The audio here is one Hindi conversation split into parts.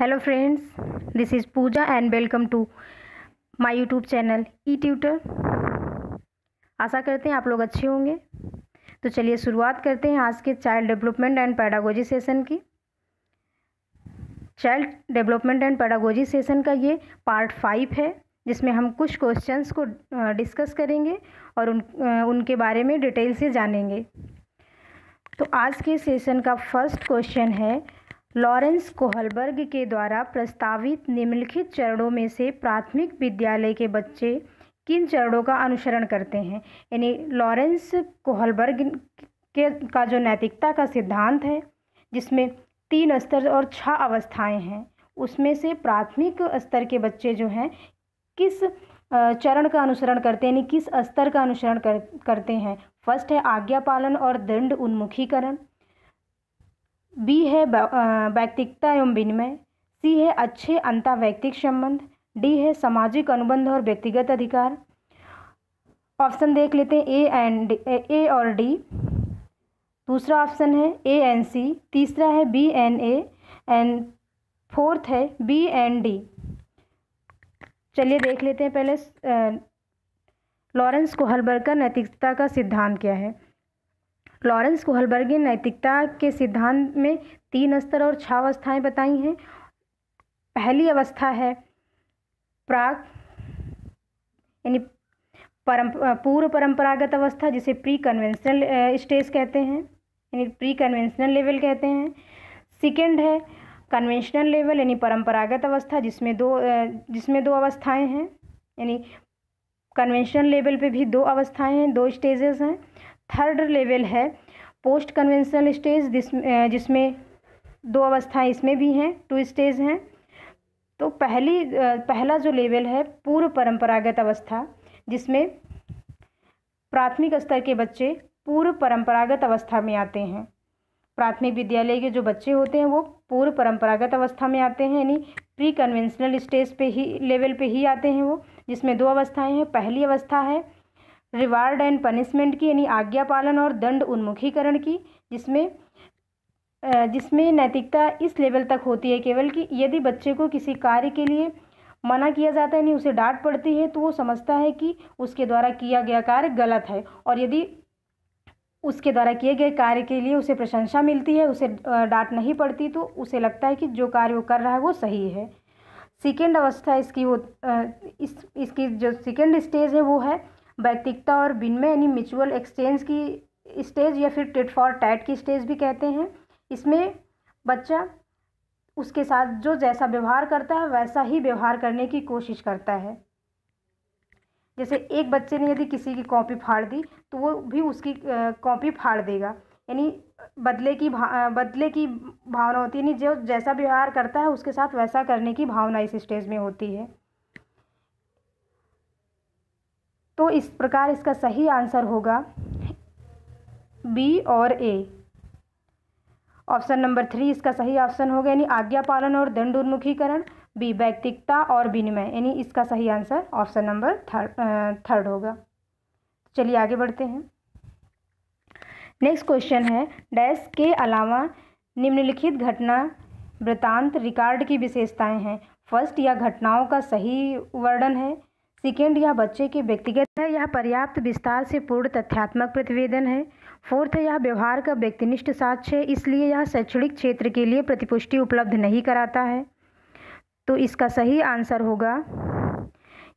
hello friends this is Puja and welcome to my YouTube channel e tutor आशा करते हैं आप लोग अच्छे होंगे तो चलिए शुरुआत करते हैं आज के child development and pedagogy session की child development and pedagogy session का ये पार्ट फाइव है जिसमें हम कुछ क्वेश्चंस को डिस्कस करेंगे और उन उनके बारे में डिटेल से जानेंगे तो आज के सेशन का फर्स्ट क्वेश्चन है लॉरेंस कोहलबर्ग के द्वारा प्रस्तावित निम्नलिखित चरणों में से प्राथमिक विद्यालय के बच्चे किन चरणों का अनुसरण करते हैं यानी लॉरेंस कोहलबर्ग के का जो नैतिकता का सिद्धांत है जिसमें तीन स्तर और छः अवस्थाएं हैं उसमें से प्राथमिक स्तर के बच्चे जो हैं किस चरण का अनुसरण करते हैं यानी किस स्तर का अनुसरण कर, करते हैं फर्स्ट है आज्ञा पालन और दंड उन्मुखीकरण बी है वैक्तिकता एवं विनिमय सी है अच्छे व्यक्तिक संबंध डी है सामाजिक अनुबंध और व्यक्तिगत अधिकार ऑप्शन देख लेते हैं ए एंड ए और डी दूसरा ऑप्शन है ए एन सी तीसरा है B N A and fourth है बी एन डी चलिए देख लेते हैं पहले लॉरेंस कोहलबर्ग का नैतिकता का सिद्धांत क्या है लॉरेंस कोहलबर्ग ने नैतिकता के सिद्धांत में तीन स्तर और अवस्थाएँ बताई हैं पहली अवस्था है प्राग यानी परम पूर्व परंपरागत अवस्था जिसे प्री कन्वेंशनल स्टेज कहते हैं यानी प्री कन्वेंशनल लेवल कहते हैं सेकेंड है कन्वेंशनल लेवल यानी परंपरागत अवस्था जिसमें दो जिसमें दो अवस्थाएं हैं यानी कन्वेंशनल लेवल पे भी दो अवस्थाएं हैं दो स्टेजेस हैं थर्ड लेवल है पोस्ट कन्वेंशनल स्टेज जिस जिसमें दो अवस्थाएं इसमें भी हैं टू स्टेज हैं तो पहली पहला जो लेवल है पूर्व परंपरागत अवस्था जिसमें प्राथमिक स्तर के बच्चे पूर्व परंपरागत अवस्था में आते हैं प्राथमिक विद्यालय के जो बच्चे होते हैं वो पूर्व परंपरागत अवस्था में आते हैं यानी प्री कन्वेंशनल स्टेज पे ही लेवल पे ही आते हैं वो जिसमें दो अवस्थाएं हैं पहली अवस्था है रिवार्ड एंड पनिशमेंट की यानी आज्ञा पालन और दंड उन्मुखीकरण की जिसमें जिसमें नैतिकता इस लेवल तक होती है केवल कि यदि बच्चे को किसी कार्य के लिए मना किया जाता है यानी उसे डांट पड़ती है तो वो समझता है कि उसके द्वारा किया गया कार्य गलत है और यदि उसके द्वारा किए गए कार्य के लिए उसे प्रशंसा मिलती है उसे डांट नहीं पड़ती तो उसे लगता है कि जो कार्य वो कर रहा है वो सही है सेकेंड अवस्था इसकी हो इस इसकी जो सेकेंड स्टेज है वो है वैतिकता और विनिमय यानी म्यूचुअल एक्सचेंज की स्टेज या फिर टिट फॉर टैट की स्टेज भी कहते हैं इसमें बच्चा उसके साथ जो जैसा व्यवहार करता है वैसा ही व्यवहार करने की कोशिश करता है जैसे एक बच्चे ने यदि किसी की कॉपी फाड़ दी तो वो भी उसकी कॉपी फाड़ देगा यानी बदले की भा बदले की भावना होती है यानी जो जैसा व्यवहार करता है उसके साथ वैसा करने की भावना इस स्टेज में होती है तो इस प्रकार इसका सही आंसर होगा बी और ए ऑप्शन नंबर थ्री इसका सही ऑप्शन होगा यानी आज्ञा पालन और दंड उन्मुखीकरण बी व्यक्तिकता और विनिमय यानी इसका सही answer option number third third होगा चलिए आगे बढ़ते हैं नेक्स्ट क्वेश्चन है डैश के अलावा निम्नलिखित घटना वृतांत रिकॉर्ड की विशेषताएं हैं फर्स्ट या घटनाओं का सही वर्णन है सेकेंड यह बच्चे के व्यक्तिगत है यह पर्याप्त विस्तार से पूर्ण तथ्यात्मक प्रतिवेदन है फोर्थ यह व्यवहार का व्यक्तिनिष्ठ साक्ष्य है इसलिए यह शैक्षणिक क्षेत्र के लिए प्रतिपुष्टि उपलब्ध नहीं कराता है तो इसका सही आंसर होगा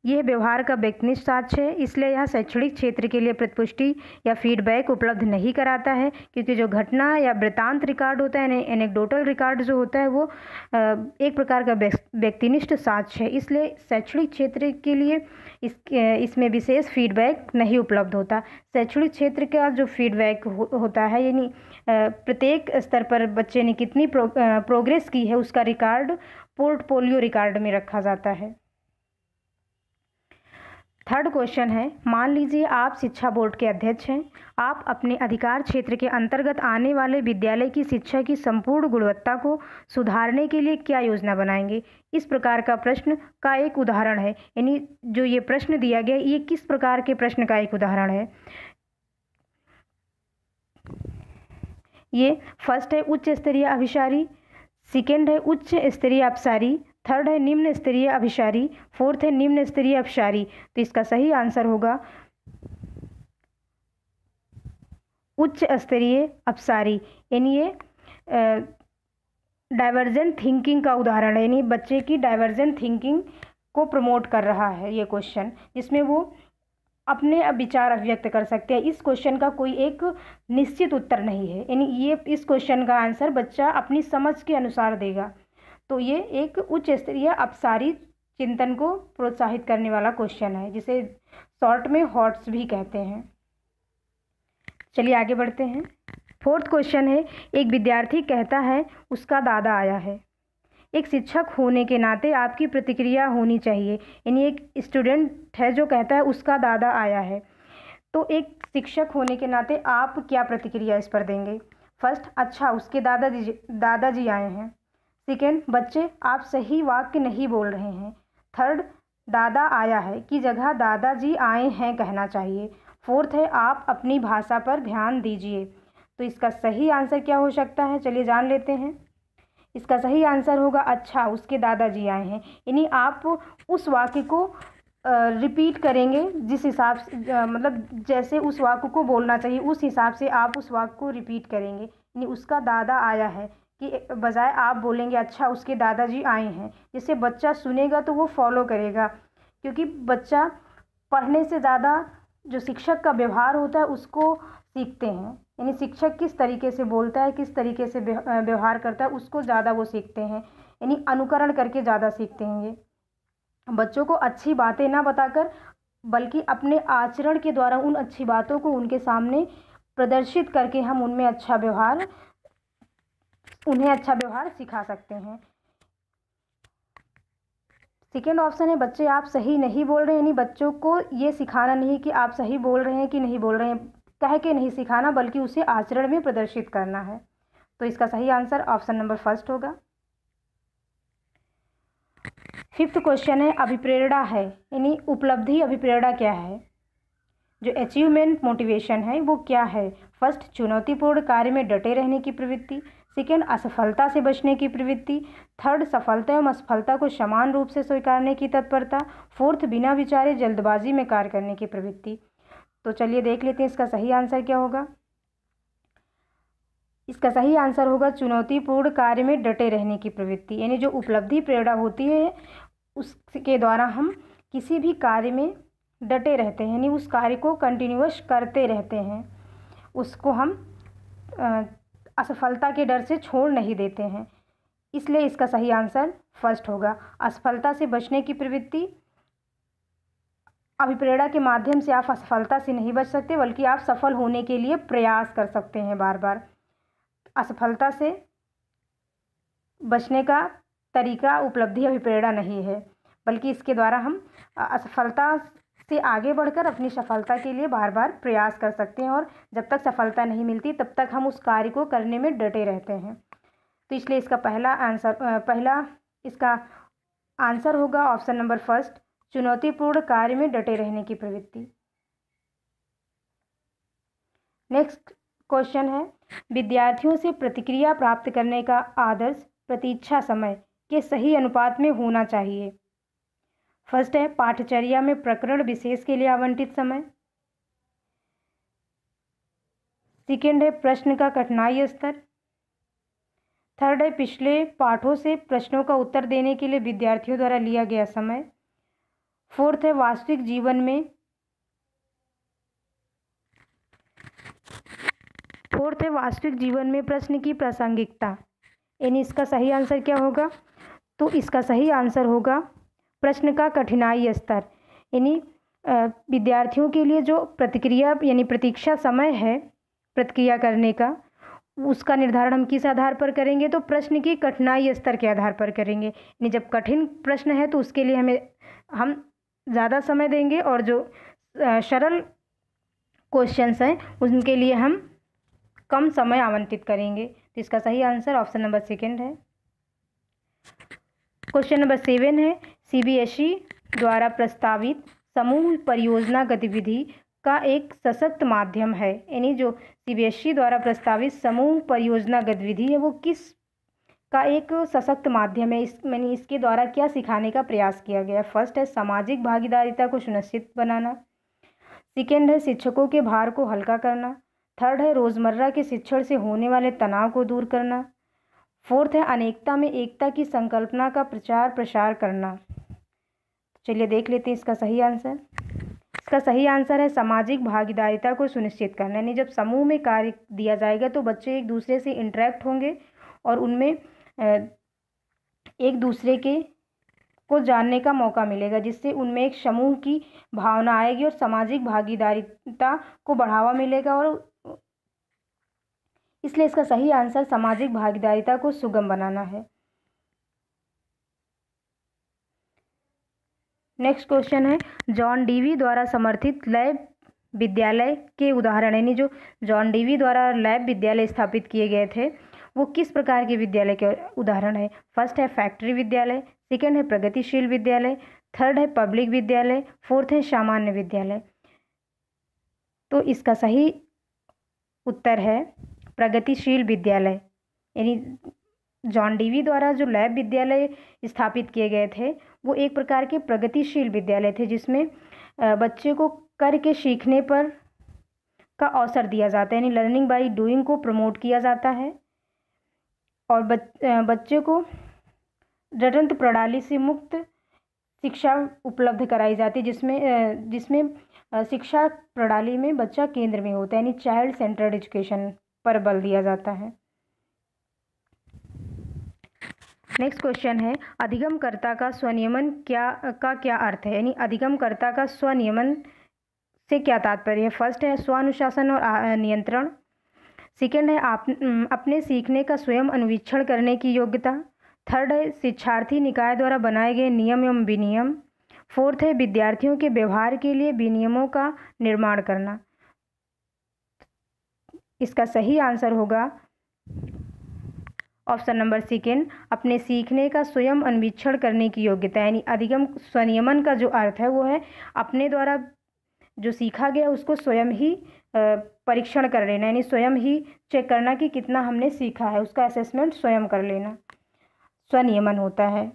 यह व्यवहार का व्यक्तिनिष्ठ साक्ष्य है इसलिए यह शैक्षणिक क्षेत्र के लिए प्रतिपुष्टि या फीडबैक उपलब्ध नहीं कराता है क्योंकि जो घटना या वृतांत रिकॉर्ड होता है एनेक्डोटल रिकॉर्ड जो होता है वो एक प्रकार का व्यक्तिनिष्ठ साक्ष्य है इसलिए शैक्षणिक क्षेत्र के लिए इस इसमें विशेष फीडबैक नहीं उपलब्ध होता शैक्षणिक क्षेत्र का जो फीडबैक हो, होता है यानी प्रत्येक स्तर पर बच्चे ने कितनी प्रो, प्रोग्रेस की है उसका रिकॉर्ड पोर्टफोलियो रिकॉर्ड में रखा जाता है थर्ड क्वेश्चन है मान लीजिए आप शिक्षा बोर्ड के अध्यक्ष हैं आप अपने अधिकार क्षेत्र के अंतर्गत आने वाले विद्यालय की शिक्षा की संपूर्ण गुणवत्ता को सुधारने के लिए क्या योजना बनाएंगे इस प्रकार का प्रश्न का एक उदाहरण है यानी जो ये प्रश्न दिया गया ये किस प्रकार के प्रश्न का एक उदाहरण है ये फर्स्ट है उच्च स्तरीय अभिशारी सेकेंड है उच्च स्तरीय अपसारी थर्ड है निम्न स्तरीय अभिशारी फोर्थ है निम्न स्तरीय अभिशारी तो इसका सही आंसर होगा उच्च स्तरीय अपसारी यानी ये डाइवर्जेंट थिंकिंग का उदाहरण है यानी बच्चे की डाइवर्जेंट थिंकिंग को प्रमोट कर रहा है ये क्वेश्चन जिसमें वो अपने विचार अभिव्यक्त कर सकते हैं इस क्वेश्चन का कोई एक निश्चित उत्तर नहीं है यानी ये इस क्वेश्चन का आंसर बच्चा अपनी समझ के अनुसार देगा तो ये एक उच्च स्तरीय अपसारी चिंतन को प्रोत्साहित करने वाला क्वेश्चन है जिसे शॉर्ट में हॉट्स भी कहते हैं चलिए आगे बढ़ते हैं फोर्थ क्वेश्चन है एक विद्यार्थी कहता है उसका दादा आया है एक शिक्षक होने के नाते आपकी प्रतिक्रिया होनी चाहिए यानी एक स्टूडेंट है जो कहता है उसका दादा आया है तो एक शिक्षक होने के नाते आप क्या प्रतिक्रिया इस पर देंगे फर्स्ट अच्छा उसके दादाजी दादाजी आए हैं सेकेंड बच्चे आप सही वाक्य नहीं बोल रहे हैं थर्ड दादा आया है की जगह दादाजी आए हैं कहना चाहिए फोर्थ है आप अपनी भाषा पर ध्यान दीजिए तो इसका सही आंसर क्या हो सकता है चलिए जान लेते हैं इसका सही आंसर होगा अच्छा उसके दादाजी आए हैं यानी आप उस वाक्य को रिपीट करेंगे जिस हिसाब से मतलब जैसे उस वाक्य को बोलना चाहिए उस हिसाब से आप उस वाक्य को रिपीट करेंगे यानी उसका दादा आया है कि बजाय आप बोलेंगे अच्छा उसके दादाजी आए हैं जिससे बच्चा सुनेगा तो वो फॉलो करेगा क्योंकि बच्चा पढ़ने से ज़्यादा जो शिक्षक का व्यवहार होता है उसको सीखते हैं यानी शिक्षक किस तरीके से बोलता है किस तरीके से व्यवहार करता है उसको ज़्यादा वो सीखते हैं यानी अनुकरण करके ज़्यादा सीखते हैं ये बच्चों को अच्छी बातें ना बताकर बल्कि अपने आचरण के द्वारा उन अच्छी बातों को उनके सामने प्रदर्शित करके हम उनमें अच्छा व्यवहार उन्हें अच्छा व्यवहार सिखा सकते हैं सेकेंड ऑप्शन है बच्चे आप सही नहीं बोल रहे हैं यानी बच्चों को ये सिखाना नहीं कि आप सही बोल रहे हैं कि नहीं बोल रहे हैं कह के नहीं सिखाना बल्कि उसे आचरण में प्रदर्शित करना है तो इसका सही आंसर ऑप्शन नंबर फर्स्ट होगा फिफ्थ क्वेश्चन है अभिप्रेरणा है यानी उपलब्धि अभिप्रेरणा क्या है जो अचीवमेंट मोटिवेशन है वो क्या है फर्स्ट चुनौतीपूर्ण कार्य में डटे रहने की प्रवृत्ति सेकेंड असफलता से बचने की प्रवृत्ति थर्ड सफलता एवं असफलता को समान रूप से स्वीकारने की तत्परता फोर्थ बिना विचारे जल्दबाजी में कार्य करने की प्रवृत्ति तो चलिए देख लेते हैं इसका सही आंसर क्या होगा इसका सही आंसर होगा चुनौतीपूर्ण कार्य में डटे रहने की प्रवृत्ति यानी जो उपलब्धि प्रेरणा होती है उसके द्वारा हम किसी भी कार्य में डटे रहते हैं यानी उस कार्य को कंटिन्यूस करते रहते हैं उसको हम असफलता के डर से छोड़ नहीं देते हैं इसलिए इसका सही आंसर फर्स्ट होगा असफलता से बचने की प्रवृत्ति अभिप्रेरणा के माध्यम से आप असफलता से नहीं बच सकते बल्कि आप सफल होने के लिए प्रयास कर सकते हैं बार बार असफलता से बचने का तरीका उपलब्धि अभिप्रेरणा नहीं है बल्कि इसके द्वारा हम असफलता से आगे बढ़कर अपनी सफलता के लिए बार बार प्रयास कर सकते हैं और जब तक सफलता नहीं मिलती तब तक हम उस कार्य को करने में डटे रहते हैं तो इसलिए इसका पहला आंसर पहला इसका आंसर होगा ऑप्शन नंबर फर्स्ट चुनौतीपूर्ण कार्य में डटे रहने की प्रवृत्ति नेक्स्ट क्वेश्चन है विद्यार्थियों से प्रतिक्रिया प्राप्त करने का आदर्श प्रतीक्षा समय के सही अनुपात में होना चाहिए फर्स्ट है पाठचर्या में प्रकरण विशेष के लिए आवंटित समय सेकेंड है प्रश्न का कठिनाई स्तर थर्ड है पिछले पाठों से प्रश्नों का उत्तर देने के लिए विद्यार्थियों द्वारा लिया गया समय फोर्थ है वास्तविक जीवन में फोर्थ है वास्तविक जीवन में प्रश्न की प्रासंगिकता यानी इसका सही आंसर क्या होगा तो इसका सही आंसर होगा प्रश्न का कठिनाई स्तर यानी विद्यार्थियों के लिए जो प्रतिक्रिया यानी प्रतीक्षा समय है प्रतिक्रिया करने का उसका निर्धारण हम किस आधार पर करेंगे तो प्रश्न की कठिनाई स्तर के आधार पर करेंगे यानी जब कठिन प्रश्न है तो उसके लिए हमें हम ज़्यादा समय देंगे और जो सरल क्वेश्चंस हैं उनके लिए हम कम समय आवंटित करेंगे तो इसका सही आंसर ऑप्शन नंबर सेकेंड है क्वेश्चन नंबर सेवन है सीबीएसई e द्वारा प्रस्तावित समूह परियोजना गतिविधि का एक सशक्त माध्यम है यानी जो सीबीएसई e द्वारा प्रस्तावित समूह परियोजना गतिविधि है वो किस का एक सशक्त माध्यम है इस मैंने इसके द्वारा क्या सिखाने का प्रयास किया गया फर्स्ट है सामाजिक भागीदारिता को सुनिश्चित बनाना सेकेंड है शिक्षकों के भार को हल्का करना थर्ड है रोज़मर्रा के शिक्षण से होने वाले तनाव को दूर करना फोर्थ है अनेकता में एकता की संकल्पना का प्रचार प्रसार करना चलिए देख लेते हैं इसका सही आंसर इसका सही आंसर है सामाजिक भागीदारिता को सुनिश्चित करना यानी जब समूह में कार्य दिया जाएगा तो बच्चे एक दूसरे से इंटरेक्ट होंगे और उनमें एक दूसरे के को जानने का मौका मिलेगा जिससे उनमें एक समूह की भावना आएगी और सामाजिक भागीदारिता को बढ़ावा मिलेगा और इसलिए इसका सही आंसर सामाजिक भागीदारिता को सुगम बनाना है नेक्स्ट क्वेश्चन है जॉन डीवी द्वारा समर्थित लैब विद्यालय के उदाहरण यानी जो जॉन डीवी द्वारा लैब विद्यालय स्थापित किए गए थे वो किस प्रकार के विद्यालय के उदाहरण है फर्स्ट है फैक्ट्री विद्यालय सेकेंड है प्रगतिशील विद्यालय थर्ड है पब्लिक विद्यालय फोर्थ है सामान्य विद्यालय तो इसका सही उत्तर है प्रगतिशील विद्यालय यानी जॉन डीवी द्वारा जो लैब विद्यालय स्थापित किए गए थे वो एक प्रकार के प्रगतिशील विद्यालय थे जिसमें बच्चे को करके सीखने पर का अवसर दिया जाता है यानी लर्निंग बाई डूइंग को प्रमोट किया जाता है और बच, बच्चे को रटंत प्रणाली से मुक्त शिक्षा उपलब्ध कराई जाती है जिसमें जिसमें शिक्षा प्रणाली में बच्चा केंद्र में होता है यानी चाइल्ड सेंटर्ड एजुकेशन पर बल दिया जाता है नेक्स्ट क्वेश्चन है अधिगमकर्ता का स्वनियमन क्या का क्या अर्थ है यानी अधिगमकर्ता का स्वनियमन से क्या तात्पर्य है फर्स्ट है स्व अनुशासन और नियंत्रण सेकेंड है आप अपने सीखने का स्वयं अनुवीक्षण करने की योग्यता थर्ड है शिक्षार्थी निकाय द्वारा बनाए गए नियम एवं विनियम फोर्थ है विद्यार्थियों के व्यवहार के लिए विनियमों का निर्माण करना इसका सही आंसर होगा ऑप्शन नंबर सेकेंड अपने सीखने का स्वयं अन्वीक्षण करने की योग्यता यानी अधिगम स्वनियमन का जो अर्थ है वो है अपने द्वारा जो सीखा गया उसको स्वयं ही परीक्षण कर लेना यानी स्वयं ही चेक करना कि कितना हमने सीखा है उसका असेसमेंट स्वयं कर लेना स्वनियमन होता है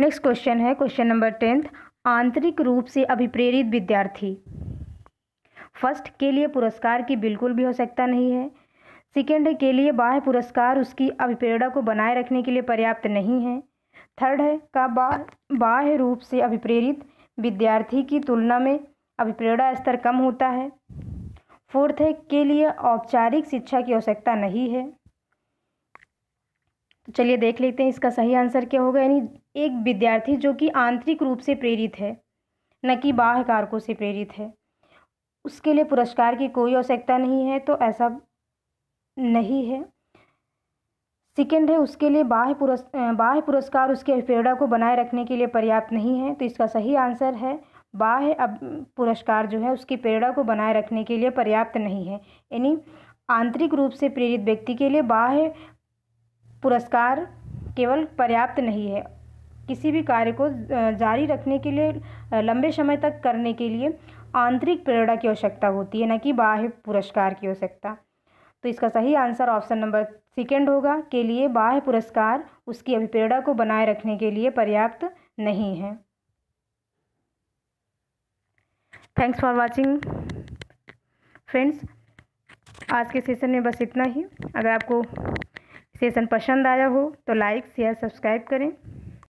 नेक्स्ट क्वेश्चन है क्वेश्चन नंबर टेंथ आंतरिक रूप से अभिप्रेरित विद्यार्थी फर्स्ट के लिए पुरस्कार की बिल्कुल भी आवश्यकता नहीं है सेकेंड के लिए बाह्य पुरस्कार उसकी अभिप्रेरणा को बनाए रखने के लिए पर्याप्त नहीं है थर्ड है का बाह्य रूप से अभिप्रेरित विद्यार्थी की तुलना में अभिप्रेरणा स्तर कम होता है फोर्थ है के लिए औपचारिक शिक्षा की आवश्यकता नहीं है तो चलिए देख लेते हैं इसका सही आंसर क्या होगा यानी एक विद्यार्थी जो कि आंतरिक रूप से प्रेरित है न कि बाह्य कारकों से प्रेरित है उसके लिए पुरस्कार की कोई आवश्यकता नहीं है तो ऐसा नहीं है सेकेंड है उसके लिए बाह्य पुरस् बाह्य पुरस्कार उसके अल्पेडा को बनाए रखने के लिए पर्याप्त नहीं है तो इसका सही आंसर है बाह्य अब पुरस्कार जो है उसकी प्रेरणा को बनाए रखने के लिए पर्याप्त नहीं है यानी आंतरिक रूप से प्रेरित व्यक्ति के लिए बाह्य पुरस्कार केवल पर्याप्त नहीं है किसी भी कार्य को जारी रखने के लिए लंबे समय तक करने के लिए आंतरिक प्रेरणा की आवश्यकता होती है न कि बाह्य पुरस्कार की आवश्यकता तो इसका सही आंसर ऑप्शन नंबर सेकेंड होगा के लिए बाह्य पुरस्कार उसकी अभिप्रेरणा को बनाए रखने के लिए पर्याप्त नहीं है थैंक्स फॉर वॉचिंग फ्रेंड्स आज के सेशन में बस इतना ही अगर आपको सेशन पसंद आया हो तो लाइक शेयर सब्सक्राइब करें